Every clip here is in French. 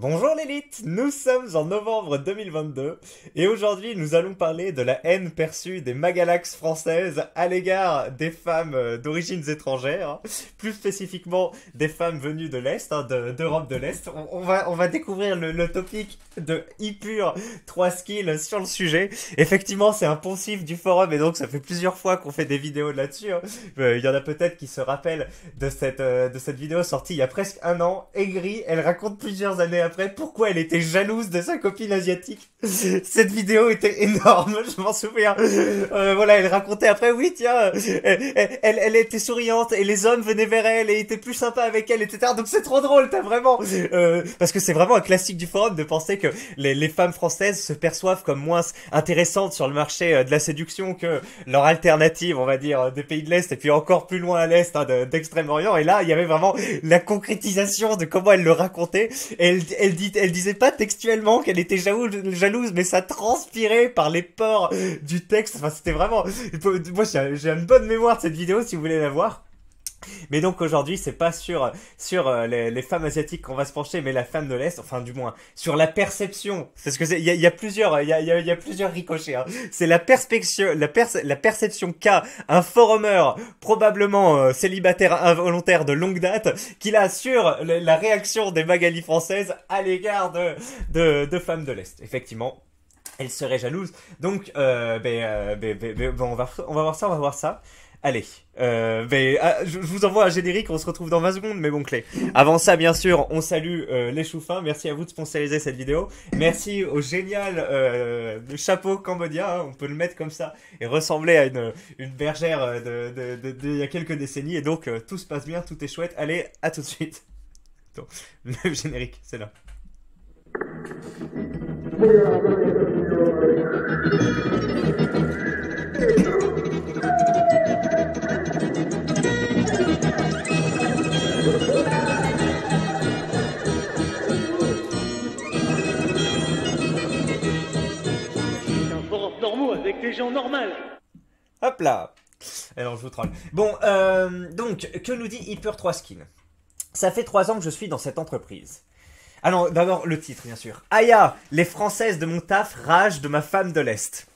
Bonjour l'élite, nous sommes en novembre 2022 et aujourd'hui nous allons parler de la haine perçue des magalax françaises à l'égard des femmes euh, d'origines étrangères, hein. plus spécifiquement des femmes venues de l'Est, hein, d'Europe de, l'Est. On, va, on va découvrir le, le topic de Ipure 3 skills sur le sujet. Effectivement c'est un poncif du forum et donc ça fait plusieurs fois qu'on fait des vidéos là-dessus. Hein. Euh, il y en a peut-être qui se rappellent de cette, euh, de cette vidéo sortie il y a presque un an, aigri, elle raconte plusieurs années après pourquoi elle était jalouse de sa copine asiatique. Cette vidéo était énorme, je m'en souviens. Euh, voilà, elle racontait après, oui, tiens, euh, elle, elle, était souriante et les hommes venaient vers elle et étaient plus sympas avec elle, etc. Donc c'est trop drôle, t'as vraiment... Euh, parce que c'est vraiment un classique du forum de penser que les, les, femmes françaises se perçoivent comme moins intéressantes sur le marché de la séduction que leur alternative, on va dire, des pays de l'Est et puis encore plus loin à l'Est hein, d'Extrême-Orient. Et là, il y avait vraiment la concrétisation de comment elle le racontait. Et elle elle, dit, elle disait pas textuellement qu'elle était jalouse, mais ça transpirait par les pores du texte. Enfin, c'était vraiment. Moi, j'ai une bonne mémoire de cette vidéo si vous voulez la voir. Mais donc aujourd'hui, c'est pas sur sur euh, les, femmes asiatiques qu'on va se pencher, mais la femme de l'est, enfin du moins sur la perception. Parce que il y a, plusieurs, il y a, plusieurs ricochets. Hein. C'est la perception, la, la perception qu'a un forumer probablement euh, célibataire involontaire de longue date, qu'il a sur la, réaction des Magali françaises à l'égard de, de femmes de l'est. Effectivement, elle serait jalouse. Donc, euh, ben, ben, ben, on, va, on va voir ça, on va voir ça. Allez, euh, ah, je, vous envoie un générique, on se retrouve dans 20 secondes, mais bon, clé. Avant ça, bien sûr, on salue euh, les chouffins, merci à vous de sponsoriser cette vidéo. Merci au génial euh, chapeau Cambodia, hein, on peut le mettre comme ça, et ressembler à une, bergère d'il de, y a quelques décennies, et donc tout se passe bien, tout est chouette. Allez, à tout de suite. le générique, c'est là. gens Hop là Alors je vous troll. Bon, euh, donc, que nous dit Hyper 3 Skin Ça fait 3 ans que je suis dans cette entreprise. Ah d'abord le titre, bien sûr. Aya, les Françaises de mon taf rage de ma femme de l'Est.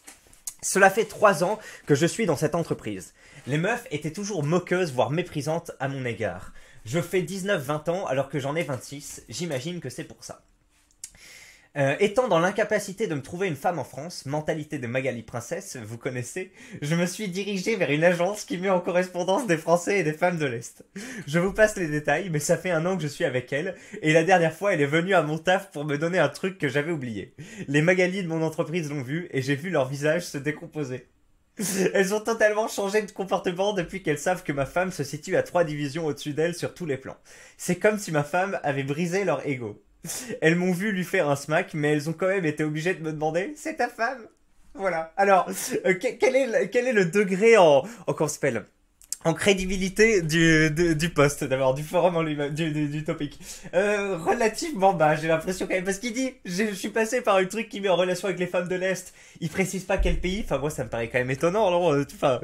Cela fait 3 ans que je suis dans cette entreprise. Les meufs étaient toujours moqueuses, voire méprisantes à mon égard. Je fais 19-20 ans alors que j'en ai 26, j'imagine que c'est pour ça. Euh, étant dans l'incapacité de me trouver une femme en France, mentalité de Magali Princesse, vous connaissez, je me suis dirigé vers une agence qui met en correspondance des Français et des femmes de l'Est. Je vous passe les détails, mais ça fait un an que je suis avec elle, et la dernière fois elle est venue à mon taf pour me donner un truc que j'avais oublié. Les Magali de mon entreprise l'ont vu, et j'ai vu leur visage se décomposer. Elles ont totalement changé de comportement depuis qu'elles savent que ma femme se situe à trois divisions au-dessus d'elles sur tous les plans. C'est comme si ma femme avait brisé leur ego. Elles m'ont vu lui faire un smack, mais elles ont quand même été obligées de me demander C'est ta femme Voilà. Alors, euh, quel, est, le degré en. en comment en crédibilité du, du, du poste, d'abord, du forum du, du, topic. Euh, relativement bas, j'ai l'impression quand même, parce qu'il dit, je, suis passé par un truc qui met en relation avec les femmes de l'Est, il précise pas quel pays, enfin moi ça me paraît quand même étonnant, alors, euh, enfin,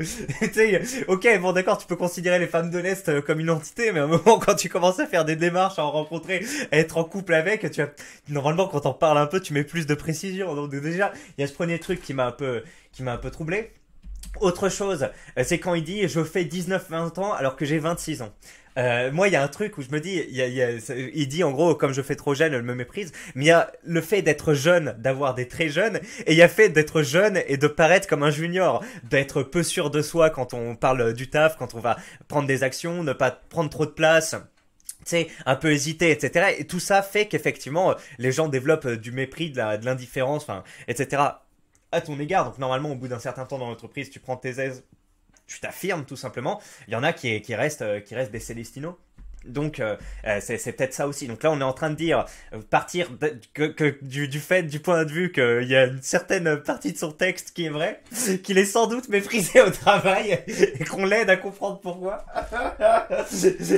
ok, bon d'accord, tu peux considérer les femmes de l'Est euh, comme une entité, mais à un moment quand tu commences à faire des démarches, à en rencontrer, à être en couple avec, tu normalement quand on parle un peu, tu mets plus de précision, donc déjà, il y a ce premier truc qui m'a un peu, qui m'a un peu troublé. Autre chose, euh, c'est quand il dit je fais 19-20 ans alors que j'ai 26 ans. Euh, moi, il y a un truc où je me dis, il, y a, dit en gros, comme je fais trop jeune, elle me méprise. Mais il y a le fait d'être jeune, d'avoir des très jeunes, et il y a fait d'être jeune et de paraître comme un junior, d'être peu sûr de soi quand on parle du taf, quand on va prendre des actions, ne pas prendre trop de place tu sais, un peu hésiter, etc. Et tout ça fait qu'effectivement, euh, les gens développent euh, du mépris, de l'indifférence, enfin, etc à ton égard. Donc normalement, au bout d'un certain temps dans l'entreprise, tu prends tes aises, tu t'affirmes tout simplement. Il y en a qui, restent, qui restent des Célestinos. Donc euh, euh c'est peut-être ça aussi. Donc là on est en train de dire euh, partir que, du, du, fait du point de vue qu'il y a une certaine partie de son texte qui est vrai, qu'il est sans doute méprisé au travail et qu'on l'aide à comprendre pourquoi.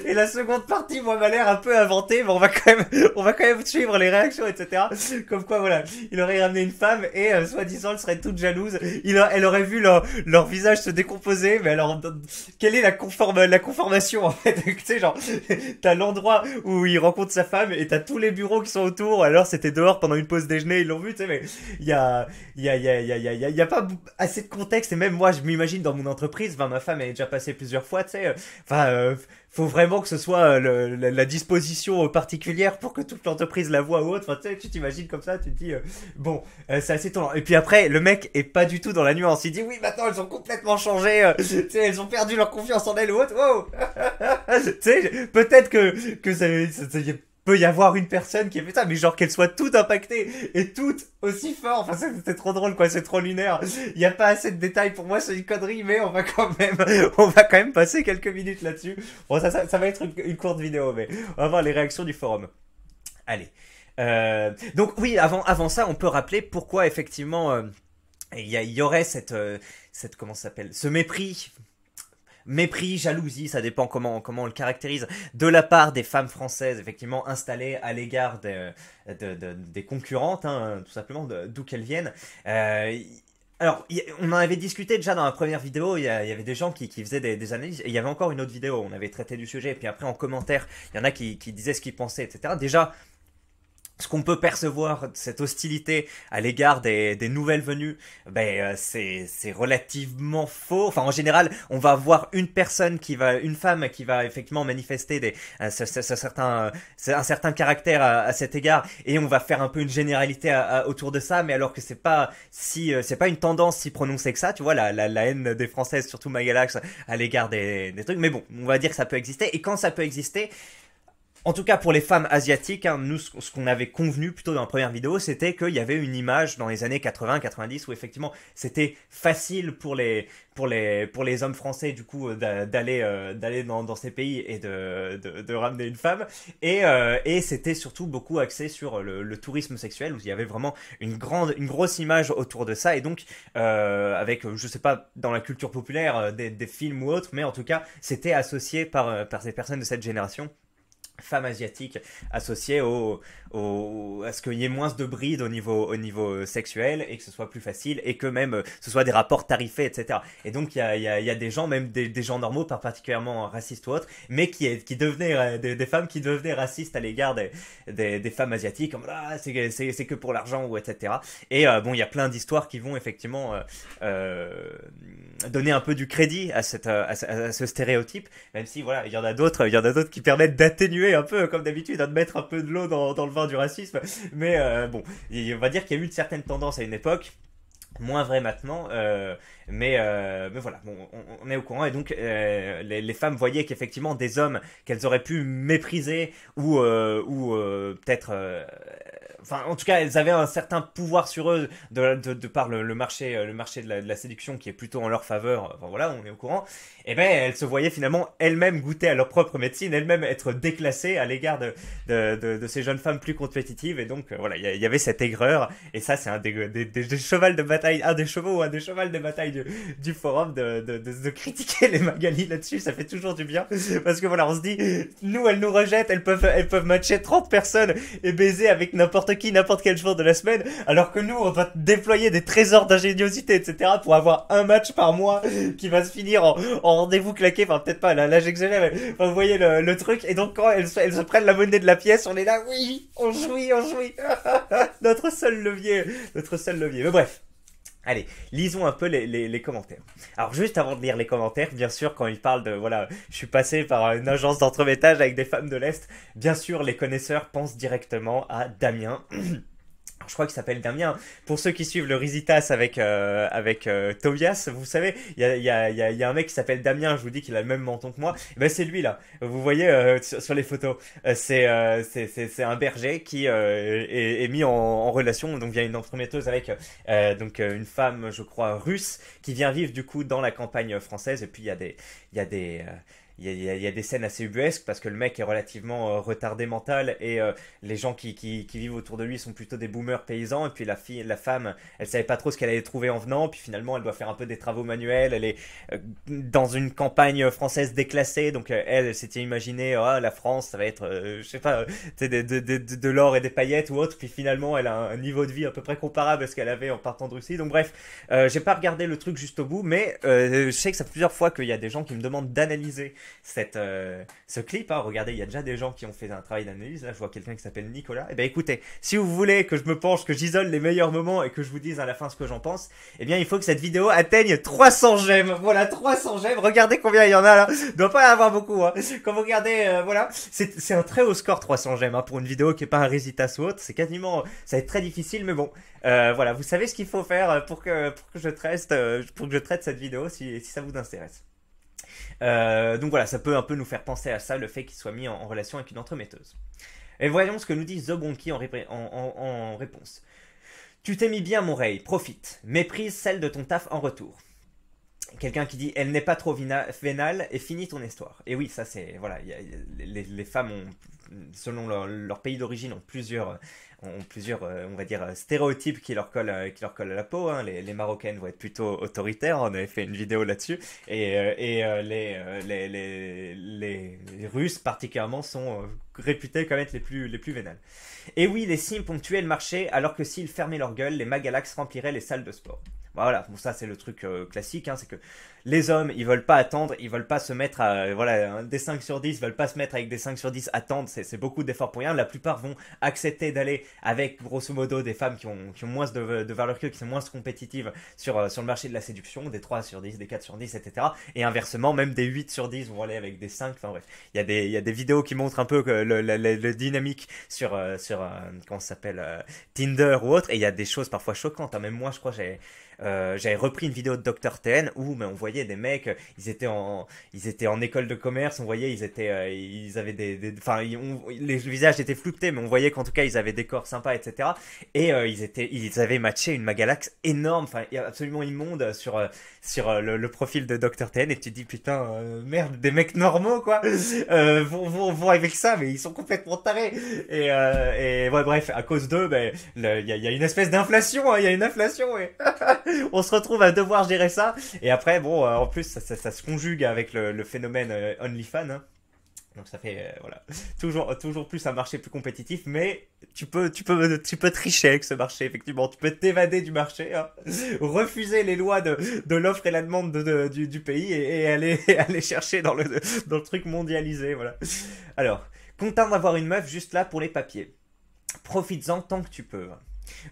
et la seconde partie moi m'a l'air un peu inventée, mais on va quand même on va quand même suivre les réactions etc. Comme quoi voilà, il aurait ramené une femme et euh, soi-disant elle serait toute jalouse. Il elle aurait vu leur, leur visage se décomposer, mais alors quelle est la la conformation en fait Tu sais genre t'as l'endroit où il rencontre sa femme et t'as tous les bureaux qui sont autour. Alors c'était dehors pendant une pause déjeuner, ils l'ont vu, tu sais, mais il y a, y, a, pas assez de contexte. Et même moi, je m'imagine dans mon entreprise, ben, ma femme elle est déjà passée plusieurs fois, tu sais. Euh, enfin, euh, faut vraiment que ce soit euh, la, disposition particulière pour que toute l'entreprise la voit ou autre. tu, sais, tu t'imagines comme ça, tu dis, euh, bon, euh, c'est assez étonnant. Et puis après, le mec est pas du tout dans la nuance. Il dit, oui, maintenant, elles ont complètement changé. tu sais, elles ont perdu leur confiance en elles ou autre. Wow. tu sais, peut-être que, que ça, peut y avoir une personne qui est fait ça, mais genre qu'elle soit toute impactée et toute aussi fort. Enfin, c'était trop drôle, quoi. C'est trop lunaire. Il n'y a pas assez de détails. Pour moi, c'est une connerie, mais on va quand même, on va quand même passer quelques minutes là-dessus. Bon, ça, ça, va être une, courte vidéo, mais on va voir les réactions du forum. Allez. Euh, donc oui, avant, avant ça, on peut rappeler pourquoi effectivement euh, il y, aurait cette, euh, cette comment s'appelle, ce mépris mépris, jalousie, ça dépend comment, comment on le caractérise, de la part des femmes françaises, effectivement, installées à l'égard des, des concurrentes, hein, tout simplement, d'où qu'elles viennent. Euh, alors, on en avait discuté déjà dans la première vidéo, il y, avait des gens qui, qui faisaient des, analyses, et il y avait encore une autre vidéo, on avait traité du sujet, et puis après en commentaire, il y en a qui, qui disaient ce qu'ils pensaient, etc. Déjà, ce qu'on peut percevoir, cette hostilité à l'égard des, des, nouvelles venues, ben, euh, c'est relativement faux. Enfin, en général, on va voir une personne qui va, une femme qui va effectivement manifester des, un euh, certain caractère à, cet égard, et on va faire un peu une généralité autour de ça, mais alors que c'est pas si, euh, c'est pas une tendance si prononcée que ça, tu vois, la, la, la haine des Françaises, surtout Magalax, à l'égard des, des trucs. Mais bon, on va dire que ça peut exister, et quand ça peut exister, en tout cas, pour les femmes asiatiques, hein, nous, ce qu'on avait convenu plutôt dans la première vidéo, c'était qu'il y avait une image dans les années 80-90 où effectivement c'était facile pour les, pour, les, pour les hommes français du coup euh, d'aller euh, d'aller dans, dans, ces pays et de, de, de ramener une femme. Et, euh, et c'était surtout beaucoup axé sur le, le, tourisme sexuel où il y avait vraiment une, grande, une grosse image autour de ça. Et donc, euh, avec, je sais pas, dans la culture populaire, des, des films ou autres, mais en tout cas, c'était associé par, par ces personnes de cette génération femme asiatique associée au, à ce qu'il y ait moins de brides au niveau, au niveau euh, sexuel et que ce soit plus facile et que même euh, ce soit des rapports tarifés, etc. Et donc il y a, y, a, y a, des gens, même des, des, gens normaux, pas particulièrement racistes ou autres, mais qui, qui devenaient euh, des, femmes qui devenaient racistes à l'égard des, des, femmes asiatiques, comme ah, c'est, c'est, c'est que pour l'argent ou etc. Et bon, il y a plein d'histoires qui vont effectivement donner un peu du crédit à, cette, à, ce stéréotype, même si voilà, il y en a d'autres, il y en a d'autres qui permettent d'atténuer un peu, comme d'habitude, hein, de mettre un peu de l'eau dans, dans le vin du racisme, mais euh, bon, on va dire qu'il y a eu une certaine tendance à une époque moins vrai maintenant, euh, euh, mais, voilà, on, est au courant. Et donc, les, femmes voyaient qu'effectivement, des hommes qu'elles auraient pu mépriser ou, ou peut-être enfin en tout cas elles avaient un certain pouvoir sur eux de, de, par le, marché euh, le marché de la, de la, séduction qui est plutôt en leur faveur enfin voilà on est au courant et eh ben elles se voyaient finalement elles-mêmes goûter à leur propre médecine elles-mêmes être déclassées à l'égard de, de, ces jeunes femmes plus compétitives et donc euh, voilà il y, avait cette aigreur et ça c'est un des, des, chevals de bataille un des chevaux un des chevals de bataille du, du forum de, critiquer les Magali là-dessus ça fait toujours du bien parce que voilà on se dit nous elles nous rejettent elles peuvent elles peuvent matcher 30 personnes et baiser avec n'importe n'importe qui, n'importe quel jour de la semaine, alors que nous, on va déployer des trésors d'ingéniosité, etc., pour avoir un match par mois qui va se finir en, rendez-vous claqué, enfin peut-être pas, là, là j'exagère, mais vous voyez le, truc, et donc quand elles, elles se prennent la monnaie de la pièce, on est là, oui, on jouit, on jouit, notre seul levier, notre seul levier, mais bref. Allez, lisons un peu les, commentaires. Alors juste avant de lire les commentaires, bien sûr, quand il parle de voilà, je suis passé par une agence d'entremettage avec des femmes de l'Est, bien sûr, les connaisseurs pensent directement à Damien. je crois qu'il s'appelle Damien. Pour ceux qui suivent le Risitas avec, euh, avec euh, Tobias, vous savez, il y a, y, a, y, a, y a, un mec qui s'appelle Damien, je vous dis qu'il a le même menton que moi. Eh ben c'est lui là, vous voyez euh, sur, les photos. Euh, c'est c'est un berger qui est, est, mis en, relation, donc via une entremetteuse avec donc, une femme, je crois, russe, qui vient vivre du coup dans la campagne française. Et puis il y a des... Y a des il y, y, a des scènes assez ubuesques parce que le mec est relativement euh, retardé mental et euh, les gens qui, qui, qui, vivent autour de lui sont plutôt des boomers paysans et puis la fille la femme elle savait pas trop ce qu'elle allait trouver en venant puis finalement elle doit faire un peu des travaux manuels elle est euh, dans une campagne française déclassée donc elle, elle s'était imaginée ah, la France ça va être je sais pas de, de, de, de l'or et des paillettes ou autre puis finalement elle a un, niveau de vie à peu près comparable à ce qu'elle avait en partant de Russie donc bref j'ai pas regardé le truc juste au bout mais je sais que ça plusieurs fois qu'il y a des gens qui me demandent d'analyser cette, euh, ce clip. Hein. Regardez, il y a déjà des gens qui ont fait un travail d'analyse. Là, je vois quelqu'un qui s'appelle Nicolas. Eh bien, écoutez, si vous voulez que je me penche, que j'isole les meilleurs moments et que je vous dise à la fin ce que j'en pense, eh bien, il faut que cette vidéo atteigne 300 j'aime. Voilà, 300 j'aime. Regardez combien il y en a là. Il doit pas y en avoir beaucoup. Hein. Quand vous regardez, euh, voilà, c'est un très haut score 300 j'aime hein, pour une vidéo qui est pas un résitas ou autre. C'est quasiment, ça va être très difficile, mais bon, euh, voilà, vous savez ce qu'il faut faire euh, pour que pour que je traite pour que je traite cette vidéo si, si ça vous intéresse. Euh, donc voilà, ça peut un peu nous faire penser à ça, le fait qu'il soit mis en, relation avec une entremetteuse. Et voyons ce que nous dit Zobonki en, en, réponse. Tu t'es mis bien, mon Ray, profite. Méprise celle de ton taf en retour. Quelqu'un qui dit elle n'est pas trop vénale et finis ton histoire. Et oui, ça c'est. Voilà, les, femmes ont, selon leur pays d'origine, ont plusieurs ont plusieurs, euh, on va dire, euh, stéréotypes qui leur collent, euh, qui leur à la peau. Hein. Les, Marocaines vont être plutôt autoritaires, on avait fait une vidéo là-dessus. Et, les, Russes particulièrement sont réputés comme être les plus, les vénales. Et oui, les Sims tué le marché, alors que s'ils fermaient leur gueule, les Magalax rempliraient les salles de sport. Bah, voilà, ça c'est le truc euh, classique, hein, c'est que les hommes, ils veulent pas attendre, ils veulent pas se mettre à, euh, voilà, des 5 sur 10, ils veulent pas se mettre avec des 5 sur 10, attendre, c'est beaucoup d'efforts pour rien. La plupart vont accepter d'aller avec, grosso modo, des femmes qui ont, qui ont moins de, valeur que, qui sont moins compétitives sur, euh, sur le marché de la séduction, des 3 sur 10, des 4 sur 10, etc. Et inversement, même des 8 sur 10 vont aller avec des 5, enfin bref. Il y, a des, il y a des vidéos qui montrent un peu que le, dynamique sur, sur comment ça s'appelle, Tinder ou autre, et il y a des choses parfois choquantes, hein. même moi je crois j'ai euh, j'avais repris une vidéo de Dr Ten où mais on voyait des mecs, euh, ils étaient en, ils étaient en école de commerce, on voyait ils étaient, euh, ils avaient des, enfin les visages étaient floutés, mais on voyait qu'en tout cas ils avaient des corps sympas, etc. Et ils étaient, ils avaient matché une Magalax énorme, enfin absolument immonde sur sur le, profil de Dr Ten et tu te dis putain merde des mecs normaux quoi vont, vont avec ça, mais ils sont complètement tarés. Et et ouais, bref à cause d'eux, ben il y a, y a, une espèce d'inflation, hein, il y a une inflation. Ouais. on se retrouve à devoir gérer ça. Et après, bon, euh, en plus, ça, se conjugue avec le, phénomène euh, OnlyFans. Hein. Donc ça fait euh, voilà toujours toujours plus un marché plus compétitif, mais tu peux tu peux tu peux tricher avec ce marché effectivement, tu peux t'évader du marché, hein. refuser les lois de, l'offre et la demande du, pays et, aller aller chercher dans le truc mondialisé voilà. Alors content d'avoir une meuf juste là pour les papiers, profites-en tant que tu peux. Hein.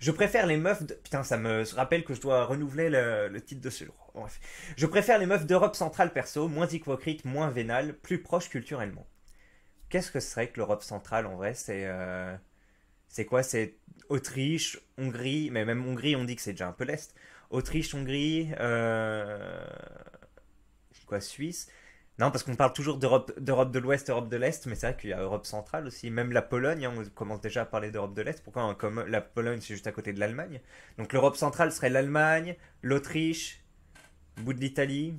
Je préfère les meufs de... Putain, ça me rappelle que je dois renouveler le, titre de ce jour. Je préfère les meufs d'Europe centrale perso, moins hypocrites, moins vénale, plus proche culturellement. Qu'est-ce que ce serait que l'Europe centrale en vrai C'est euh, c'est quoi C'est Autriche, Hongrie, mais même Hongrie, on dit que c'est déjà un peu l'Est. Autriche, Hongrie, euh... quoi, Suisse non, parce qu'on parle toujours d'Europe, d'Europe de l'Ouest, Europe de l'Est, mais c'est vrai qu'il y a Europe centrale aussi. Même la Pologne, hein, on commence déjà à parler d'Europe de l'Est. Pourquoi Comme la Pologne, c'est juste à côté de l'Allemagne. Donc l'Europe centrale serait l'Allemagne, l'Autriche, bout de l'Italie.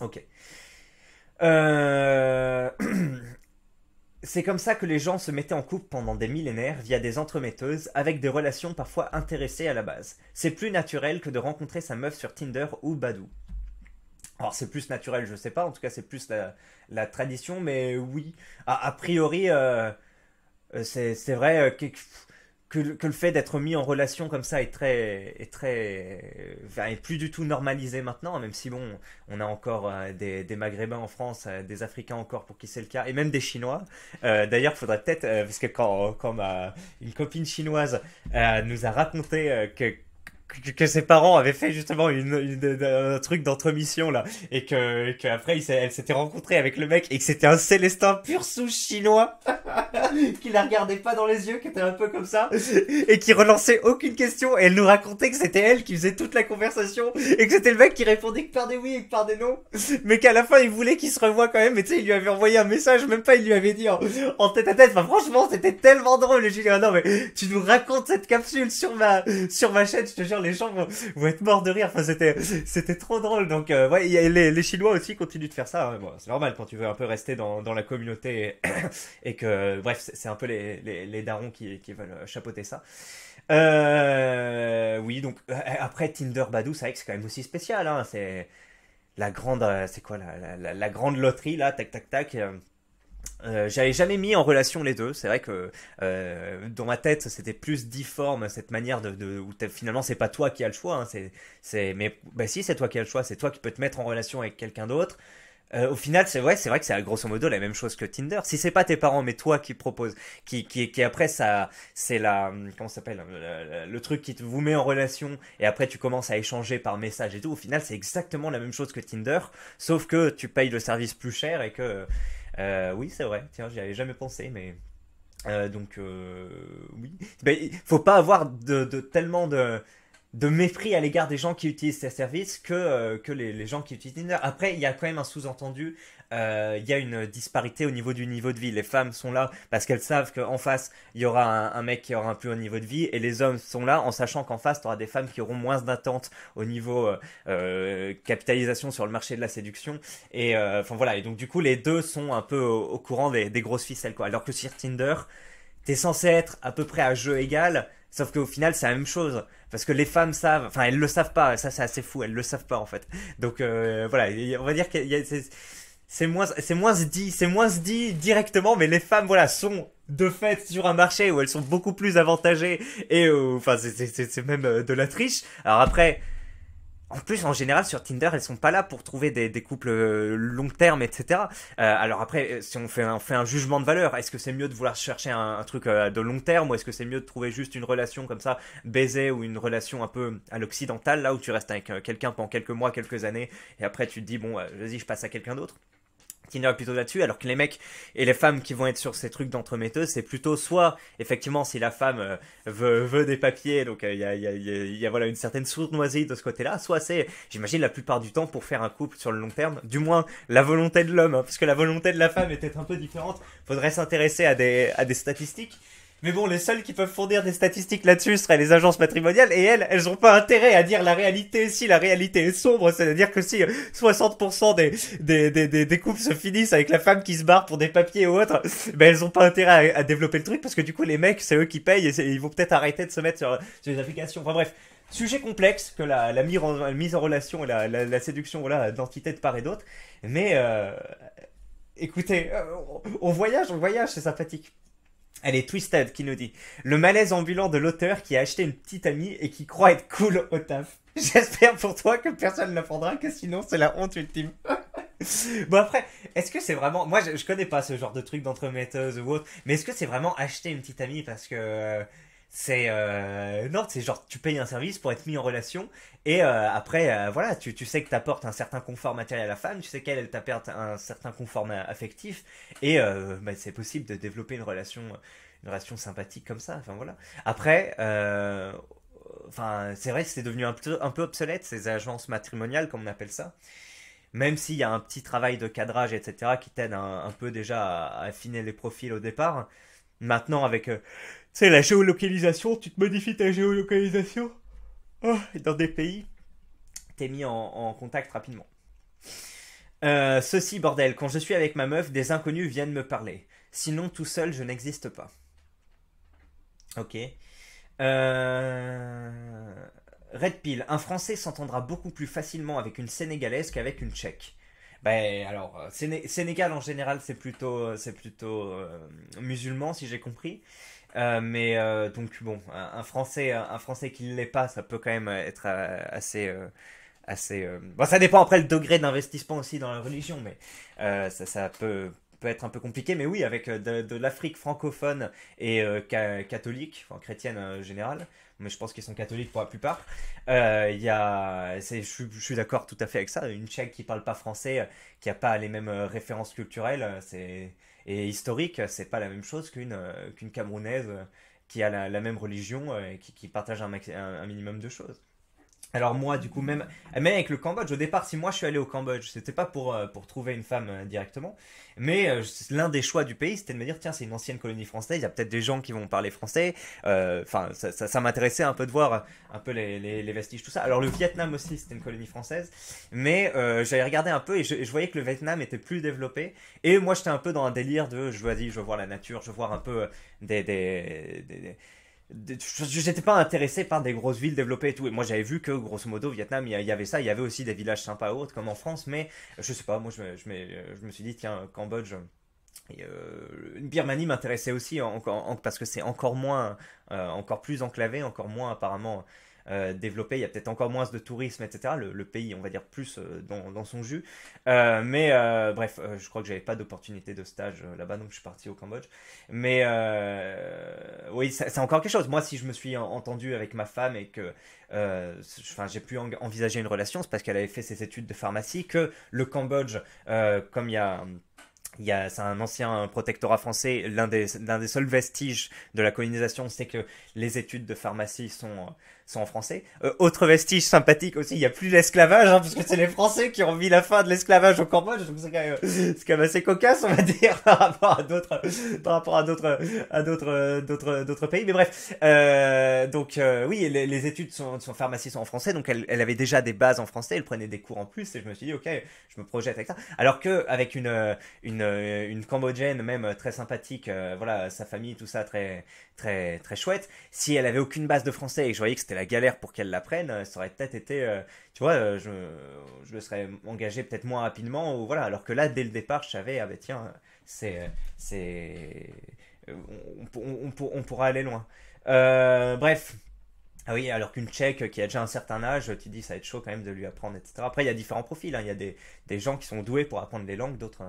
Ok. Euh, c'est comme ça que les gens se mettaient en couple pendant des millénaires via des entremetteuses avec des relations parfois intéressées à la base. C'est plus naturel que de rencontrer sa meuf sur Tinder ou Badou. Alors c'est plus naturel, je sais pas, en tout cas c'est plus la, tradition, mais oui, a, priori, euh, euh, c'est vrai euh, que, que, le fait d'être mis en relation comme ça est très, est très, plus du tout normalisé maintenant, même si bon, on a encore des, des Maghrébins en France, des Africains encore pour qui c'est le cas, et même des Chinois. Euh, D'ailleurs, faudrait peut-être, parce que quand, quand une copine chinoise nous a raconté que que, ses parents avaient fait justement une, une un truc d'entremission là et que qu'après elle s'était rencontrée avec le mec et que c'était un Célestin pur souche chinois qui la regardait pas dans les yeux qui était un peu comme ça et qui relançait aucune question et elle nous racontait que c'était elle qui faisait toute la conversation et que c'était le mec qui répondait que par des oui et que par des non mais qu'à la fin il voulait qu'il se revoie quand même et tu sais il lui avait envoyé un message même pas il lui avait dit en, tête à tête enfin franchement c'était tellement drôle et je lui ai ah non mais tu nous racontes cette capsule sur ma sur ma chaîne je te jure les gens vont, être morts de rire. Enfin, c'était, c'était trop drôle. Donc, euh, ouais, les, Chinois aussi continuent de faire ça. Hein. c'est normal quand tu veux un peu rester dans, la communauté et, que, bref, c'est un peu les, les, darons qui, veulent chapeauter ça. Euh, oui, donc euh, après Tinder Badou, c'est vrai que c'est quand même aussi spécial. Hein. C'est la grande, c'est quoi la, la, la, grande loterie là, tac tac tac. Euh, j'avais jamais mis en relation les deux. C'est vrai que euh, dans ma tête, c'était plus difforme cette manière de, où finalement c'est pas toi qui as le choix. Hein. c'est, mais bah, si c'est toi qui as le choix, c'est toi qui peux te mettre en relation avec quelqu'un d'autre. Euh, au final, c'est vrai, c'est vrai que c'est grosso modo la même chose que Tinder. Si c'est pas tes parents, mais toi qui propose, qui, qui, qui après ça, c'est la, comment s'appelle, le, truc qui te vous met en relation et après tu commences à échanger par message et tout. Au final, c'est exactement la même chose que Tinder, sauf que tu payes le service plus cher et que euh, oui, c'est vrai. Tiens, j'y avais jamais pensé, mais euh, donc euh, oui. faut pas avoir de, tellement de, mépris à l'égard des gens qui utilisent ces services que, euh, les, gens qui utilisent Après, il y a quand même un sous-entendu il euh, y a une disparité au niveau du niveau de vie. Les femmes sont là parce qu'elles savent qu'en face, il y aura un, mec qui aura un plus haut niveau de vie, et les hommes sont là en sachant qu'en face, tu auras des femmes qui auront moins d'attentes au niveau euh, euh capitalisation sur le marché de la séduction. Et euh, enfin voilà, et donc du coup, les deux sont un peu au, courant des, grosses ficelles, quoi. Alors que sur Tinder, t'es censé être à peu près à jeu égal, Sauf qu'au final, c'est la même chose. Parce que les femmes savent, enfin, elles le savent pas. Ça, c'est assez fou. Elles le savent pas, en fait. Donc, voilà. On va dire que c'est, c'est moins, c'est moins dit, c'est moins dit directement, mais les femmes, voilà, sont de fait sur un marché où elles sont beaucoup plus avantagées et euh, enfin, c'est même euh, de la triche. Alors après, en plus, en général, sur Tinder, elles sont pas là pour trouver des, des couples euh, long terme, etc. alors après, si on fait, un, fait un jugement de valeur, est-ce que c'est mieux de vouloir chercher un, truc de long terme ou est-ce que c'est mieux de trouver juste une relation comme ça, baiser ou une relation un peu à l'occidental, là où tu restes avec quelqu'un pendant quelques mois, quelques années, et après tu te dis, bon, vas-y, je passe à quelqu'un d'autre plutôt là-dessus, alors que les mecs et les femmes qui vont être sur ces trucs d'entremetteuse c'est plutôt soit, effectivement, si la femme euh, veut, des papiers, donc il y a, voilà une certaine sournoisie de ce côté-là, soit c'est, j'imagine, la plupart du temps pour faire un couple sur le long terme, du moins la volonté de l'homme, puisque hein, parce que la volonté de la femme est peut-être un peu différente, faudrait s'intéresser à des, à des statistiques, mais bon, les seuls qui peuvent fournir des statistiques là-dessus seraient les agences matrimoniales et elles, elles n'ont pas intérêt à dire la réalité si la réalité est sombre, c'est-à-dire que si 60% euh, des, des, des, des, couples se finissent avec la femme qui se barre pour des papiers ou autre, ben elles n'ont pas intérêt à, développer le truc parce que du coup les mecs, c'est eux qui payent et, ils vont peut-être arrêter de se mettre sur, sur les applications. Enfin bref, sujet complexe que la, la, mise, en, mise en relation et la, la, la séduction voilà, d'entités de part et d'autre, mais... Euh, écoutez, euh, on voyage, on voyage, c'est sympathique. Elle est twisted qui nous dit le malaise ambulant de l'auteur qui a acheté une petite amie et qui croit être cool au taf. J'espère pour toi que personne ne l'apprendra, que sinon c'est la honte ultime. bon après, est-ce que c'est vraiment, moi je, je, connais pas ce genre de truc d'entremetteuse ou autre, mais est-ce que c'est vraiment acheter une petite amie parce que euh, c'est euh, non, c'est genre tu payes un service pour être mis en relation et euh, après euh, voilà, tu, sais que t'apportes un certain confort matériel à la femme, tu sais qu'elle elle t'apporte un certain confort affectif et euh, bah, c'est possible de développer une relation une relation sympathique comme ça. Enfin voilà. Après enfin c'est vrai que c'est devenu un peu, un peu obsolète ces agences matrimoniales comme on appelle ça même s'il y a un petit travail de cadrage, etc., qui t'aide un, peu déjà à, affiner les profils au départ. Maintenant, avec c'est la géolocalisation, tu te modifies ta géolocalisation oh, dans des pays, t'es mis en, contact rapidement. Euh, ceci, bordel, quand je suis avec ma meuf, des inconnus viennent me parler. Sinon, tout seul, je n'existe pas. Ok. Euh... Red Pill, un Français s'entendra beaucoup plus facilement avec une Sénégalaise qu'avec une Tchèque. Ben alors, Sénégal en général, c'est plutôt, plutôt euh, musulman, si j'ai compris. Euh, mais euh, donc bon, un, français, un français qui ne l'est pas, ça peut quand même euh, être assez, assez. Bon, ça dépend après le degré d'investissement aussi dans la religion, mais ça, ça peut, peut être un peu compliqué. Mais oui, avec de, l'Afrique francophone et catholique, enfin chrétienne en général, mais je pense qu'ils sont catholiques pour la plupart. Euh, je, suis d'accord tout à fait avec ça. Une Tchèque qui parle pas français, qui n'a pas les mêmes euh, références culturelles, euh, et historiques, c'est pas la même chose qu'une Camerounaise qui a la, même religion et qui, partage un minimum de choses. Alors moi, du coup, même, même avec le Cambodge, au départ, si moi je suis allé au Cambodge, c'était pas pour, euh, pour trouver une femme euh, directement, mais euh, l'un des choix du pays, c'était de me dire, tiens, c'est une ancienne colonie française, il y a peut-être des gens qui vont parler français, enfin, ça, ça, m'intéressait un peu de voir un peu les, les, vestiges, tout ça. Alors le Vietnam aussi, c'était une colonie française, mais j'allais regarder un peu et je, voyais que le Vietnam était plus développé, et moi j'étais un peu dans un délire de, je vois je veux voir la nature, je veux voir un peu des, des, des je n'étais pas intéressé par des grosses villes développées et tout. Et moi, j'avais vu que, grosso modo, Vietnam, il y avait ça. Il y avait aussi des villages sympas autres, comme en France. Mais je sais pas, moi, je me, je euh, me, suis dit, tiens, Cambodge. Et euh, Birmanie m'intéressait aussi parce que c'est encore moins, euh, encore plus enclavé, encore moins apparemment euh, développé, il y a peut-être encore moins de tourisme, etc. Le, pays, on va dire, plus euh, dans, son jus. Euh, mais bref, je crois que j'avais pas d'opportunité de stage là-bas, donc je suis parti au Cambodge. Mais oui, c'est encore quelque chose. Moi, si je me suis entendu avec ma femme et que j'ai pu envisager une relation, c'est parce qu'elle avait fait ses études de pharmacie, que le Cambodge, comme il y a c'est un ancien protectorat français. L'un des, des, seuls vestiges de la colonisation, c'est que les études de pharmacie sont sont en français. Euh, autre vestige sympathique aussi, il n'y a plus l'esclavage, puisque hein, parce que c'est les Français qui ont mis la fin de l'esclavage au Cambodge, donc c'est quand, même, assez cocasse, on va dire, par rapport à d'autres, par rapport à d'autres, à d'autres, d'autres, d'autres pays. Mais bref, euh, donc euh, oui, les, études de son pharmacie sont en français, donc elle, avait déjà des bases en français, elle prenait des cours en plus, et je me suis dit, ok, je me projette avec ça. Alors que avec une, une, une cambodgienne même très sympathique, voilà, sa famille, tout ça, très, très, très chouette. Si elle avait aucune base de français et je voyais que c'était la galère pour qu'elle l'apprenne, euh, ça aurait peut-être été, euh, tu vois, euh, je, me serais engagé peut-être moins rapidement, ou voilà. Alors que là, dès le départ, je savais, ah ben tiens, c'est, c'est, on, pourra aller loin. bref. Ah oui, alors qu'une tchèque qui a déjà un certain âge, tu dis ça va être chaud quand même de lui apprendre, etc. Après, il y a différents profils. Hein. Il y a des, des, gens qui sont doués pour apprendre les langues, d'autres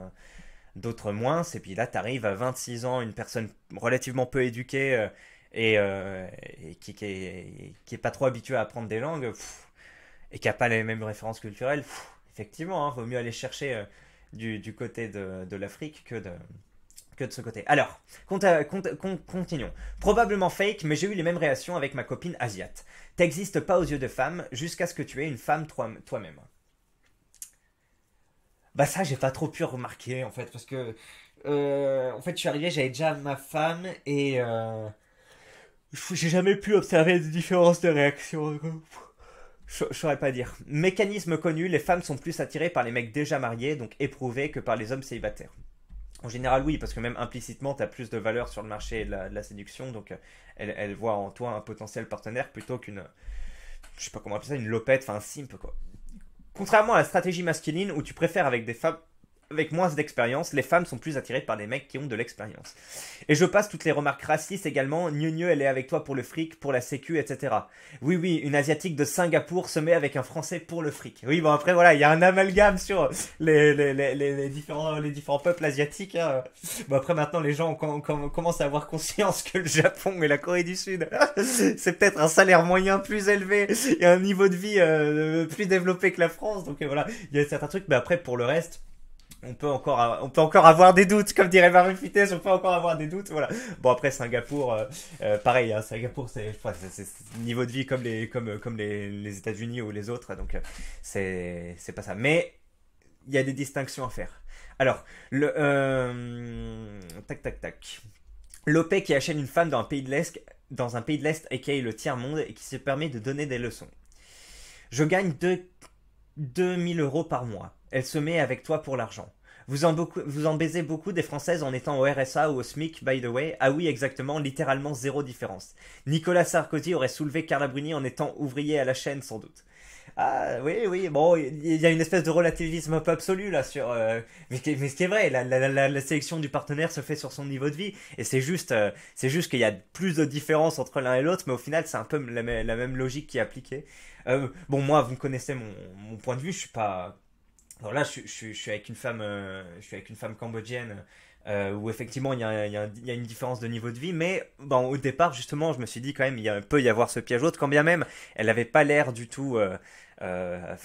d'autres moins. Et puis là, tu arrives à 26 ans, une personne relativement peu éduquée, euh, et, qui, qui, est, pas trop habitué à apprendre des langues et qui a pas les mêmes références culturelles, effectivement, hein, vaut mieux aller chercher euh, du, côté de, l'Afrique que de, que de ce côté. Alors, euh, continuons. Probablement fake, mais j'ai eu les mêmes réactions avec ma copine asiate. T'existes pas aux yeux de femme jusqu'à ce que tu aies une femme toi-même. bah ça, j'ai pas trop pu remarquer en fait, parce que en fait, je suis arrivé, j'avais déjà ma femme et j'ai jamais pu observer des différences de réaction. Je saurais pas dire. Mécanisme connu, les femmes sont plus attirées par les mecs déjà mariés, donc éprouvés, que par les hommes célibataires. En général, oui, parce que même implicitement, tu as plus de valeur sur le marché de la, séduction, donc euh, elle, elle, voit en toi un potentiel partenaire plutôt qu'une. Je sais pas comment appeler ça, une lopette, enfin un simp, quoi. Contrairement à la stratégie masculine où tu préfères avec des femmes avec moins d'expérience, les femmes sont plus attirées par les mecs qui ont de l'expérience. Et je passe toutes les remarques racistes également, mieux elle est avec toi pour le fric, pour la sécu, etc. Oui, oui, une asiatique de Singapour se met avec un français pour le fric. Oui, bon après voilà, il y a un amalgame sur les, différents, les différents peuples asiatiques. Hein. Bon après maintenant les gens commencent à avoir conscience que le Japon et la Corée du Sud, c'est peut-être un salaire moyen plus élevé et un niveau de vie euh, plus développé que la France, donc euh, voilà, il y a certains trucs, mais après pour le reste on peut encore, on peut encore avoir des doutes, comme dirait Marie Fitez, on peut encore avoir des doutes, voilà. Bon après Singapour, euh, euh, pareil, hein, Singapour c'est, c'est, niveau de vie comme les, comme, comme les, États-Unis ou les autres, donc euh, c'est, c'est pas ça. Mais il y a des distinctions à faire. Alors, le, tac tac tac. l'op e qui achète une femme dans un pays de l'Est, dans un pays de l'Est, aka le tiers-monde, et qui se permet de donner des leçons. Je gagne deux 2000 euros par mois. Elle se met avec toi pour l'argent. Vous en, vous baisez beaucoup des Françaises en étant au RSA ou au SMIC, by the way. Ah oui, exactement, littéralement zéro différence. Nicolas Sarkozy aurait soulevé Carla Bruni en étant ouvrier à la chaîne, sans doute. Ah oui, oui, bon, il y a une espèce de relativisme peu absolu là sur... Euh, mais, ce qui est vrai, la, sélection du partenaire se fait sur son niveau de vie. Et c'est juste, euh, c'est juste qu'il y a plus de différences entre l'un et l'autre, mais au final c'est un peu la, même logique qui est appliquée. Euh, bon, moi, vous me connaissez mon, mon point de vue, je suis pas alors là, je, suis avec une femme, euh, je suis avec une femme cambodgienne euh, où effectivement il y, a, une différence de niveau de vie, mais au départ justement, je me suis dit quand même il peut y avoir ce piège autre, quand bien même elle n'avait pas l'air du tout, euh,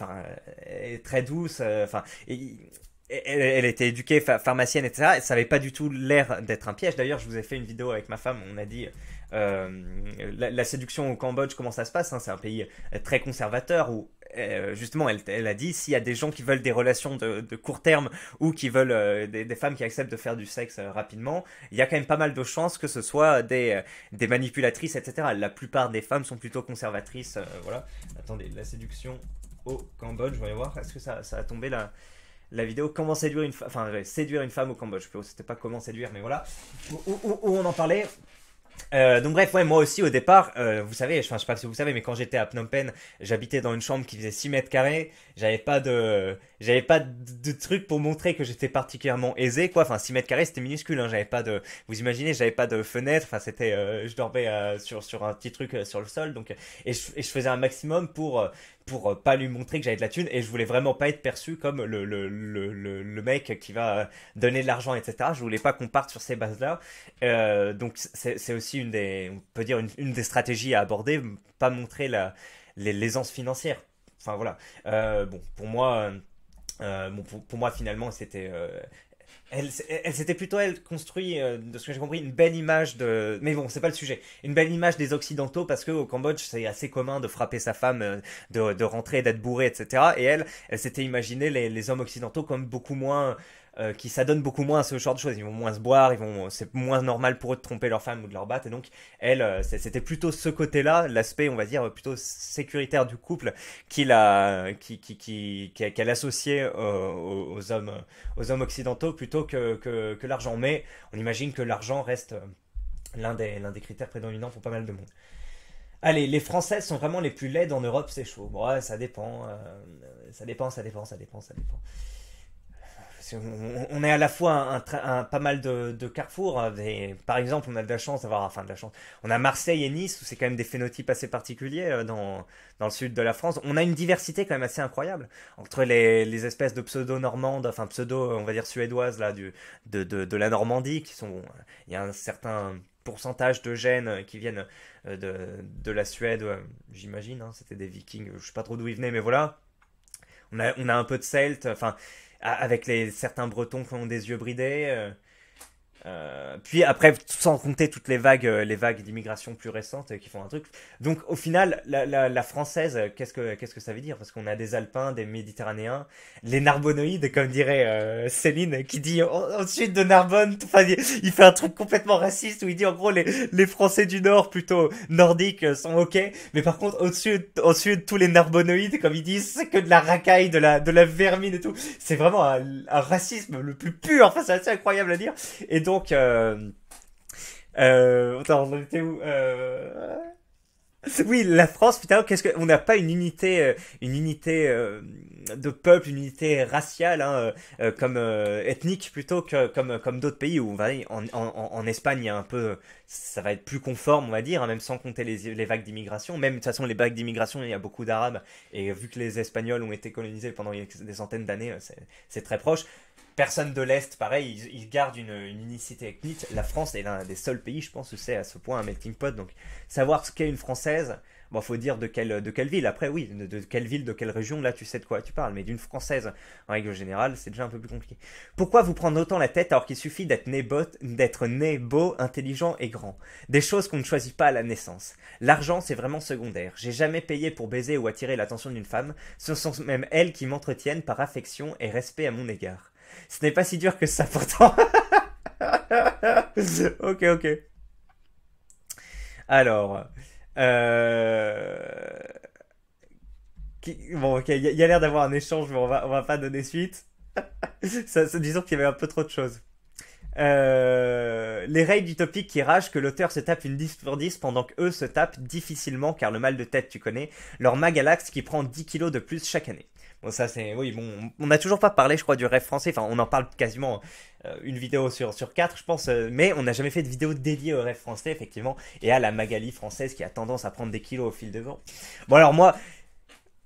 très douce, enfin. elle, était éduquée pharmacienne, etc. Ça n'avait pas du tout l'air d'être un piège. D'ailleurs, je vous ai fait une vidéo avec ma femme. On a dit, euh, la, séduction au Cambodge, comment ça se passe hein, C'est un pays euh, très conservateur où euh, justement, elle, a dit s'il y a des gens qui veulent des relations de, court terme ou qui veulent des, femmes qui acceptent de faire du sexe rapidement, il y a quand même pas mal de chances que ce soit des, manipulatrices, etc. La plupart des femmes sont plutôt conservatrices. voilà. Attendez, la séduction au Cambodge, je voyons voir. Est-ce que ça, a tombé la, la vidéo Comment séduire une, enfin, séduire une femme au Cambodge C'était pas comment séduire, mais voilà. où on en parlait euh, donc bref, ouais, moi aussi au départ, euh, vous savez, je, je sais pas si vous savez, mais quand j'étais à Phnom Penh, j'habitais dans une chambre qui faisait 6 mètres carrés. J'avais pas de, j'avais pas de, truc pour montrer que j'étais particulièrement aisé, quoi. Enfin, 6 mètres carrés, c'était minuscule. Hein. J'avais pas de, vous imaginez, j'avais pas de fenêtre. Enfin, c'était, euh, je dormais sur sur un petit truc sur le sol, donc et je, faisais un maximum pour pour pas lui montrer que j'avais de la thune et je voulais vraiment pas être perçu comme le, le, le, le, le mec qui va donner de l'argent, etc. Je voulais pas qu'on parte sur ces bases-là. donc c'est aussi une des, on peut dire une, des stratégies à aborder, pas montrer la, l'aisance financière. Enfin voilà. Euh, bon, pour moi, euh, euh, pour, moi finalement, c'était. elle, elle plutôt elle construit, de ce que j'ai compris, une belle image de. Mais bon, c'est pas le sujet. Une belle image des Occidentaux parce qu'au Cambodge, c'est assez commun de frapper sa femme, de, rentrer, d'être bourré, etc. Et elle, elle s'était imaginé les hommes occidentaux comme beaucoup moins euh, qui s'adonnent beaucoup moins à ce genre de choses. Ils vont moins se boire, ils vont, c'est moins normal pour eux de tromper leur femme ou de leur battre. Et donc, elle, euh, c'était plutôt ce côté-là, l'aspect, on va dire, plutôt sécuritaire du couple qui, qui, qui, qu'elle associait euh, aux, hommes, aux hommes occidentaux plutôt que, que, que l'argent. Mais on imagine que l'argent reste l'un des, des critères prédominants pour pas mal de monde. Allez, les Françaises sont vraiment les plus laides en Europe, c'est chaud. Ouais, ça dépend, ça dépend, ça dépend, ça dépend, ça dépend on est à la fois un, un, pas mal de, de carrefours. Hein, par exemple, on a de la chance d'avoir, enfin de la chance, on a Marseille et Nice où c'est quand même des phénotypes assez particuliers euh, dans, dans le sud de la France. On a une diversité quand même assez incroyable entre les, espèces de pseudo-normandes, enfin pseudo, on va dire suédoise là, du, de, de, la Normandie qui sont, il y a un certain pourcentage de gènes euh, qui viennent euh, de, de la Suède, j'imagine, hein, c'était des vikings, je sais pas trop d'où ils venaient, mais voilà. On a, on a un peu de celtes, enfin, avec les certains Bretons qui ont des yeux bridés. Euh, euh, puis après, sans compter toutes les vagues, euh, les vagues d'immigration plus récentes euh, qui font un truc. Donc au final, la, la, la française, qu'est-ce que qu'est-ce que ça veut dire Parce qu'on a des Alpins, des Méditerranéens, les Narbonoïdes, comme dirait Céline, qui dit ensuite de Narbonne, enfin, il fait un truc complètement raciste où il dit en gros les, les Français du Nord, plutôt nordiques, sont ok, mais par contre au sud au tous les Narbonoïdes, comme ils disent, c'est que de la racaille, de la de la vermine et tout. C'est vraiment un, racisme le plus pur. Enfin, c'est assez incroyable à dire. Et donc donc, euh, euh, attends, on était où euh... Oui, la France, putain, qu'est-ce que on n'a pas une unité, euh, une unité euh, de peuple, une unité raciale, hein, euh, euh, comme euh, ethnique plutôt que comme, comme d'autres pays où va en, Espagne, il y a un peu, ça va être plus conforme, on va dire, hein, même sans compter les, vagues d'immigration. Même de toute façon, les vagues d'immigration, il y a beaucoup d'Arabes et vu que les Espagnols ont été colonisés pendant des centaines d'années, c'est très proche personne de l'Est, pareil, ils, gardent une, une, unicité ethnique. La France est l'un des seuls pays, je pense, où c'est à ce point un melting pot. Donc, savoir ce qu'est une Française, Bon, faut dire de quelle, de quelle ville. Après, oui, de, quelle ville, de quelle région, là, tu sais de quoi tu parles. Mais d'une française, en règle générale, c'est déjà un peu plus compliqué. Pourquoi vous prendre autant la tête alors qu'il suffit d'être né, beau, d'être né beau, intelligent et grand Des choses qu'on ne choisit pas à la naissance. L'argent, c'est vraiment secondaire. J'ai jamais payé pour baiser ou attirer l'attention d'une femme. Ce sont même elles qui m'entretiennent par affection et respect à mon égard. Ce n'est pas si dur que ça pourtant. ok, ok. Alors. Euh, bon, ok, il y, a l'air d'avoir un échange, mais on va, on pas donner suite. ça, disons qu'il y avait un peu trop de choses. Euh, les règles du topic qui rage que l'auteur se tape une 10 pour 10 pendant qu'eux se tapent difficilement car le mal de tête tu connais, leur magalax qui prend 10 kilos de plus chaque année. Bon, ça, c'est. Oui, bon, on n'a toujours pas parlé, je crois, du rêve français. Enfin, on en parle quasiment euh, une vidéo sur, sur quatre, je pense. Euh, mais on n'a jamais fait de vidéo dédiée au rêve français, effectivement, et à la Magali française qui a tendance à prendre des kilos au fil de vent. Bon, alors moi,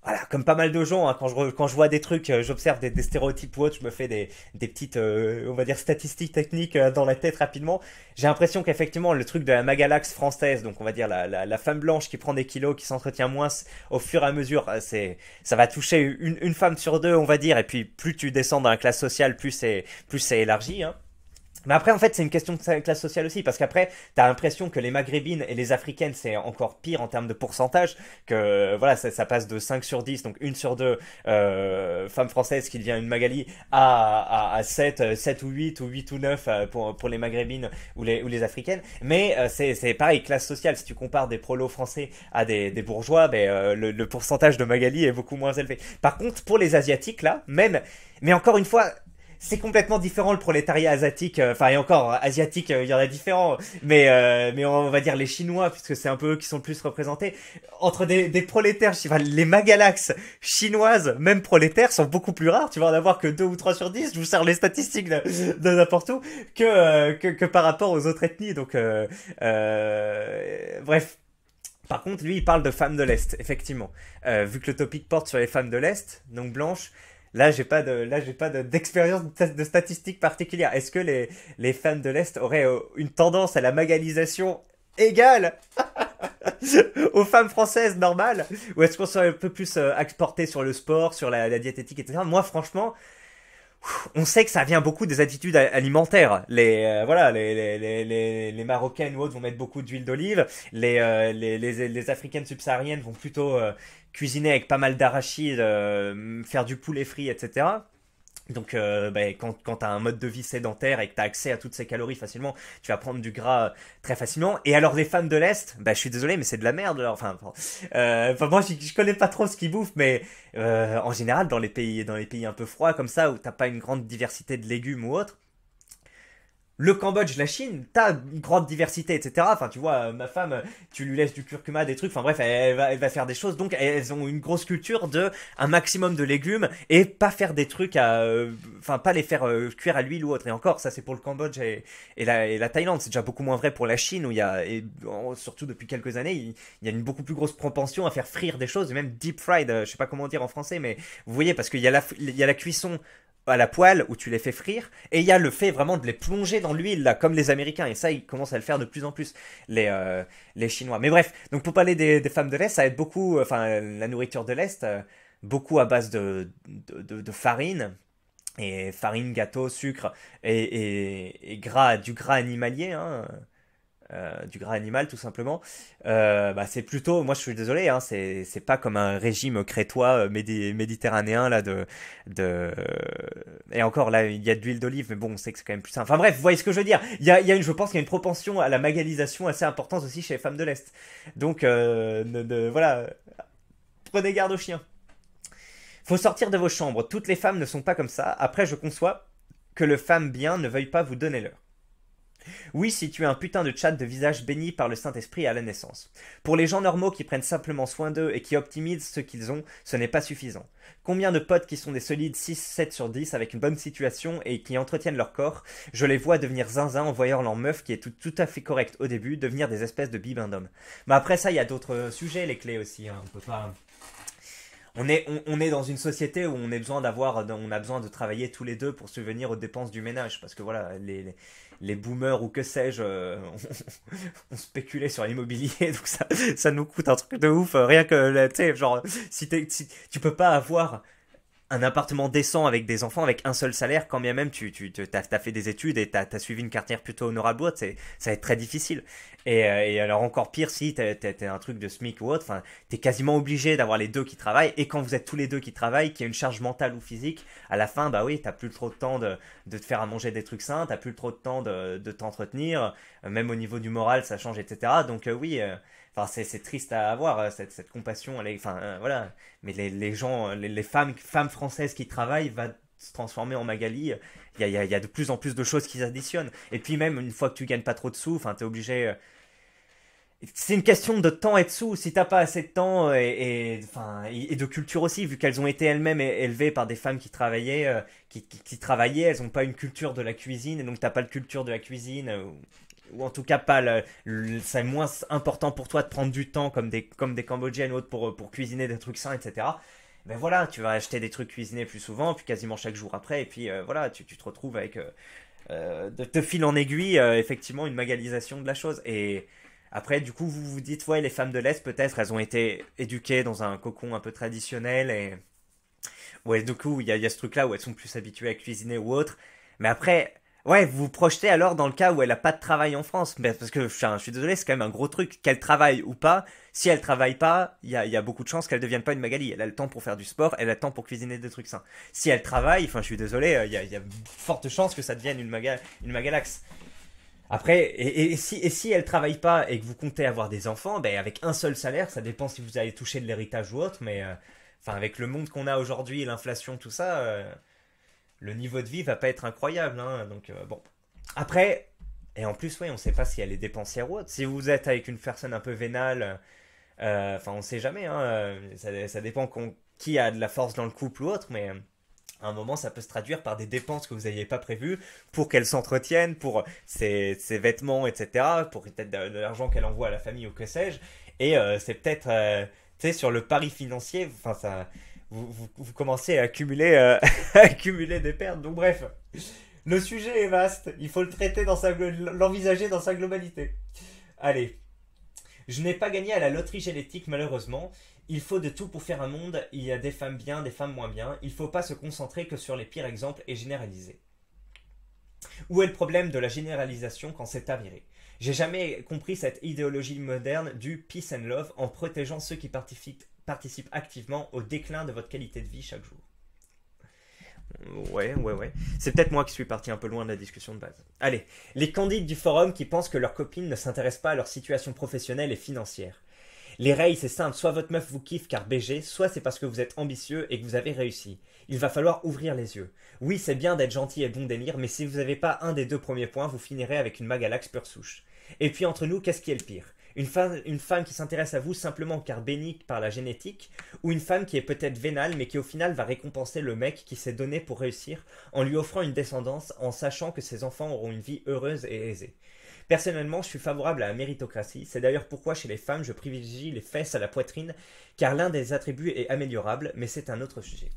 voilà, comme pas mal de gens, hein. quand, je, quand je vois des trucs, euh, j'observe des, stéréotypes ou autres, je me fais des, des petites, euh, on va dire, statistiques techniques euh, dans la tête rapidement. J'ai l'impression qu'effectivement, le truc de la magalaxe française, donc on va dire la, la, femme blanche qui prend des kilos, qui s'entretient moins au fur et à mesure, c'est, ça va toucher une, femme sur deux, on va dire, et puis plus tu descends dans la classe sociale, plus c'est, plus c'est élargi. Hein. Mais après, en fait, c'est une question de classe sociale aussi, parce qu'après, t'as l'impression que les maghrébines et les africaines, c'est encore pire en termes de pourcentage, que voilà, ça, ça passe de 5 sur 10, donc 1 sur 2 euh, femmes françaises qui devient une Magali, à, à, à, 7, 7 euh, ou 8, ou 8 ou 9 euh, pour, pour les maghrébines ou les, ou les africaines. Mais euh, c'est pareil, classe sociale, si tu compares des prolos français à des, des bourgeois, ben, euh, le, le pourcentage de Magali est beaucoup moins élevé. Par contre, pour les asiatiques, là, même, mais encore une fois, c'est complètement différent le prolétariat asiatique. Euh, enfin, et encore, euh, asiatique, euh, il y en a différents. Mais, mais on va dire les Chinois, puisque c'est un peu eux qui sont le plus représentés. Entre des, des prolétaires, les magalax chinoises, même prolétaires, sont beaucoup plus rares. Tu vas en avoir que deux ou trois sur 10. Je vous sers les statistiques de n'importe où. Que, que, par rapport aux autres ethnies. Donc, bref. Par contre, lui, il parle de femmes de l'Est, effectivement. vu que le topic porte sur les femmes de l'Est, donc blanches, Là, j'ai pas de, là, j'ai pas d'expérience de, statistiques particulière. Est-ce que les, les fans de l'Est auraient euh, une tendance à la magalisation égale aux femmes françaises normales Ou est-ce qu'on serait un peu plus euh, exporté sur le sport, sur la, diététique, etc. Moi, franchement, on sait que ça vient beaucoup des attitudes alimentaires. Les euh, voilà, les, les, les, les, marocaines ou autres vont mettre beaucoup d'huile d'olive. Les, les, les africaines subsahariennes vont plutôt cuisiner avec pas mal d'arachides, euh, faire du poulet frit, etc. Donc, euh, bah, quand, quand tu as un mode de vie sédentaire et que tu as accès à toutes ces calories facilement, tu vas prendre du gras très facilement. Et alors, les femmes de l'Est, bah, je suis désolé, mais c'est de la merde. Alors. Enfin, euh, enfin, moi, je, connais pas trop ce qu'ils bouffent, mais en général, dans les, pays, dans les pays un peu froids comme ça, où t'as pas une grande diversité de légumes ou autres le Cambodge, la Chine, t'as une grande diversité, etc. Enfin, tu vois, euh, ma femme, euh, tu lui laisses du curcuma, des trucs, enfin bref, elle, va, elle va, faire des choses. Donc, elles ont une grosse culture de un maximum de légumes et pas faire des trucs à. Euh, enfin, pas les faire cuire à l'huile ou autre. Et encore, ça c'est pour le Cambodge et, la, et la, Thaïlande. C'est déjà beaucoup moins vrai pour la Chine où il y a, et, surtout depuis quelques années, il, y a une beaucoup plus grosse propension à faire frire des choses, et même deep fried, je sais pas comment dire en français, mais vous voyez, parce qu'il y, la, il y a la cuisson à la poêle où tu les fais frire, et il y a le fait vraiment de les plonger dans l'huile, là, comme les Américains, et ça, ils commencent à le faire de plus en plus, les, euh, les Chinois. Mais bref, donc pour parler des, femmes de l'Est, ça aide beaucoup, euh, enfin, la nourriture de l'Est, euh, beaucoup à base de, de, farine, et farine, gâteau, sucre, et, gras, du gras animalier, hein, euh, du gras animal tout simplement, euh, bah, c'est plutôt, moi je suis désolé, hein, c'est, pas comme un régime crétois euh, méditerranéen là de, de, et encore là il y a de l'huile d'olive, mais bon on sait que c'est quand même plus simple. Enfin bref, vous voyez ce que je veux dire. Il y a, une, je pense qu'il y a une propension à la magalisation assez importante aussi chez les femmes de l'est. Donc voilà, prenez garde aux chiens. Faut sortir de vos chambres. Toutes les femmes ne sont pas comme ça. Après, je conçois que le femme bien ne veuille pas vous donner l'heure. Oui, si tu es un putain de chat de visage béni par le Saint-Esprit à la naissance. Pour les gens normaux qui prennent simplement soin d'eux et qui optimisent ce qu'ils ont, ce n'est pas suffisant. Combien de potes qui sont des solides 6, 7 sur 10 avec une bonne situation et qui entretiennent leur corps, je les vois devenir zinzin en voyant leur meuf qui est tout, à fait correcte au début, devenir des espèces de bibindom. Mais après ça, il y a d'autres euh, sujets, les clés aussi, hein, on peut pas... On est, dans une société où on, a besoin de travailler tous les deux pour subvenir aux dépenses du ménage, parce que voilà, les les boomers ou que sais-je, euh, on, spéculait sur l'immobilier, donc ça, ça nous coûte un truc de ouf. Euh, rien que, euh, tu sais, genre, si, si tu peux pas avoir un appartement décent avec des enfants, avec un seul salaire, quand bien même tu, tu, as, fait des études et tu as, suivi une carrière plutôt honorable ça va être très difficile. Et, euh, alors encore pire si tu as, un truc de SMIC ou autre, enfin, tu es quasiment obligé d'avoir les deux qui travaillent. Et quand vous êtes tous les deux qui travaillent, qu'il y a une charge mentale ou physique, à la fin, bah oui, tu plus trop de temps de, de, te faire à manger des trucs sains, tu plus trop de temps de, de t'entretenir, euh, même au niveau du moral, ça change, etc. Donc euh, oui... enfin c'est triste à avoir cette, cette compassion enfin voilà mais les, les gens les, les femmes femmes française qui travaille va se transformer en Magali. Il y a, de plus en plus de choses qui additionnent, Et puis même, une fois que tu gagnes pas trop de sous, enfin, es obligé... Euh, c'est une question de temps et de sous. Si t'as pas assez de temps euh, et, et, et de culture aussi, vu qu'elles ont été elles-mêmes élevées par des femmes qui travaillaient, euh, qui, travaillaient, elles ont pas une culture de la cuisine, et donc t'as pas de culture de la cuisine, ou, en tout cas pas. c'est moins important pour toi de prendre du temps comme des, comme des Cambodgiennes ou autres pour, pour cuisiner des trucs sains, etc mais ben voilà, tu vas acheter des trucs cuisinés plus souvent, puis quasiment chaque jour après, et puis euh, voilà, tu, te retrouves avec euh, euh, de, fil en aiguille, effectivement, une magalisation de la chose. Et après, du coup, vous vous dites, ouais, les femmes de l'Est, peut-être, elles ont été éduquées dans un cocon un peu traditionnel, et ouais, du coup, il y, y a, ce truc-là où elles sont plus habituées à cuisiner ou autre. Mais après, Ouais, vous vous projetez alors dans le cas où elle a pas de travail en France. Mais parce que je suis désolé, c'est quand même un gros truc. Qu'elle travaille ou pas, si elle travaille pas, il y a, y a, beaucoup de chances qu'elle devienne pas une Magali. Elle a le temps pour faire du sport, elle a le temps pour cuisiner des trucs sains. Si elle travaille, enfin, je suis désolé, euh, il y a, y a forte chance que ça devienne une, maga, une Magalax. Après, et, si, et si elle travaille pas et que vous comptez avoir des enfants, ben avec un seul salaire, ça dépend si vous allez toucher de l'héritage ou autre, mais euh, enfin avec le monde qu'on a aujourd'hui, l'inflation, tout ça, euh, le niveau de vie va pas être incroyable. Hein, donc euh, bon. Après, et en plus, ouais, on sait pas si elle est dépensière ou autre. Si vous êtes avec une personne un peu vénale, euh, enfin, on sait jamais. Hein, euh, ça, dépend qui a de la force dans le couple ou autre, mais à un moment, ça peut se traduire par des dépenses que vous n'aviez pas prévues pour qu'elle s'entretienne, pour ses, vêtements, etc., pour peut-être de, l'argent qu'elle envoie à la famille ou que sais-je. Et c'est peut-être, sur le pari financier, enfin, ça, vous, commencez euh, à accumuler, des pertes. Donc bref, le sujet est vaste, il faut le traiter dans l'envisager dans sa globalité. Allez. Je n'ai pas gagné à la loterie génétique malheureusement. Il faut de tout pour faire un monde, il y a des femmes bien, des femmes moins bien, il ne faut pas se concentrer que sur les pires exemples et généraliser. Où est le problème de la généralisation quand c'est avéré J'ai jamais compris cette idéologie moderne du peace and love en protégeant ceux qui participent participe activement au déclin de votre qualité de vie chaque jour. Ouais, ouais, ouais. C'est peut-être moi qui suis parti un peu loin de la discussion de base. Allez, les candidats du forum qui pensent que leurs copines ne s'intéresse pas à leur situation professionnelle et financière. Les rails, c'est simple, soit votre meuf vous kiffe car BG, soit c'est parce que vous êtes ambitieux et que vous avez réussi. Il va falloir ouvrir les yeux. Oui, c'est bien d'être gentil et bon délire, mais si vous n'avez pas un des deux premiers points, vous finirez avec une magalaxe pure souche. Et puis entre nous, qu'est-ce qui est le pire une femme, qui s'intéresse à vous simplement car bénie par la génétique, ou une femme qui est peut-être vénale mais qui au final va récompenser le mec qui s'est donné pour réussir en lui offrant une descendance en sachant que ses enfants auront une vie heureuse et aisée. Personnellement, je suis favorable à la méritocratie, c'est d'ailleurs pourquoi chez les femmes je privilégie les fesses à la poitrine, car l'un des attributs est améliorable, mais c'est un autre sujet.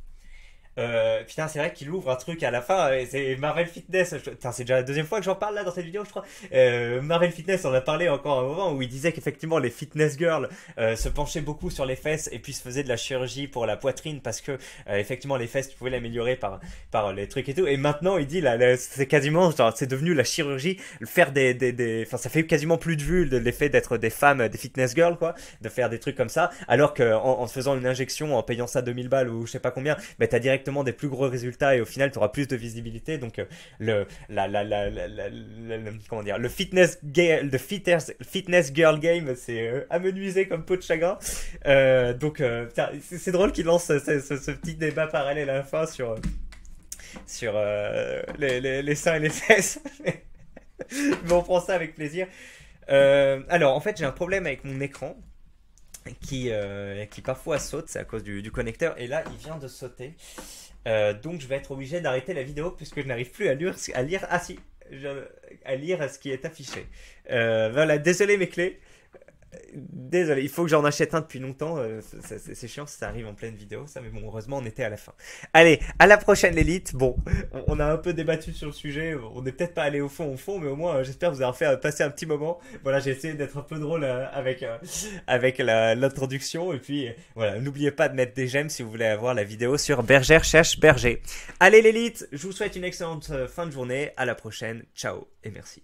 Euh, putain, c'est vrai qu'il ouvre un truc à la fin. C'est Marvel Fitness. Putain, c'est déjà la deuxième fois que j'en parle là dans cette vidéo, je crois. Euh, Marvel Fitness, on a parlé encore un moment où il disait qu'effectivement les fitness girls euh, se penchaient beaucoup sur les fesses et puis se faisaient de la chirurgie pour la poitrine parce que euh, effectivement les fesses tu pouvais l'améliorer par par les trucs et tout. Et maintenant, il dit là, c'est quasiment c'est devenu la chirurgie, le faire des des des. Enfin, ça fait quasiment plus de vues l'effet d'être des femmes, des fitness girls quoi, de faire des trucs comme ça. Alors que en, faisant une injection, en payant ça 2000 balles ou je sais pas combien, mais bah, t'as direct des plus gros résultats et au final tu auras plus de visibilité. Donc euh, le, la, la, la, comment dire, le fitness, de fitness, fitness girl game, c'est euh, amenuisé comme peau de chagrin. Euh, donc c'est drôle qu'il lance ce, petit débat parallèle à la fin sur sur les, les, les, seins et les fesses. Mais on prend ça avec plaisir. alors en fait j'ai un problème avec mon écran qui, euh, qui parfois saute, c'est à cause du, connecteur, et là il vient de sauter. Euh, donc je vais être obligé d'arrêter la vidéo puisque je n'arrive plus à lire, à lire, ah si, à lire ce qui est affiché. Euh, voilà, désolé mes clés. Désolé, il faut que j'en achète un depuis longtemps. Euh, c'est chiant ça arrive en pleine vidéo, ça, mais bon, heureusement, on était à la fin. Allez, à la prochaine, l'élite. Bon, on a un peu débattu sur le sujet. On n'est peut-être pas allé au fond, au fond, mais au moins, euh, j'espère vous avoir fait euh, passer un petit moment. Voilà, j'ai essayé d'être un peu drôle avec, avec l'introduction. Et puis, voilà, n'oubliez pas de mettre des j'aime si vous voulez avoir la vidéo sur Bergère cherche Berger. Allez, l'élite, je vous souhaite une excellente fin de journée. À la prochaine. Ciao et merci.